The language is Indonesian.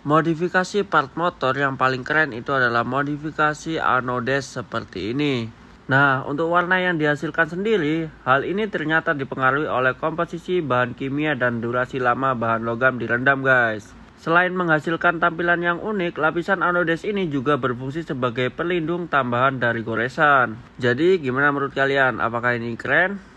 Modifikasi part motor yang paling keren itu adalah modifikasi anodes seperti ini. Nah, untuk warna yang dihasilkan sendiri, hal ini ternyata dipengaruhi oleh komposisi bahan kimia dan durasi lama bahan logam direndam, guys. Selain menghasilkan tampilan yang unik, lapisan anodes ini juga berfungsi sebagai pelindung tambahan dari goresan. Jadi, gimana menurut kalian? Apakah ini keren?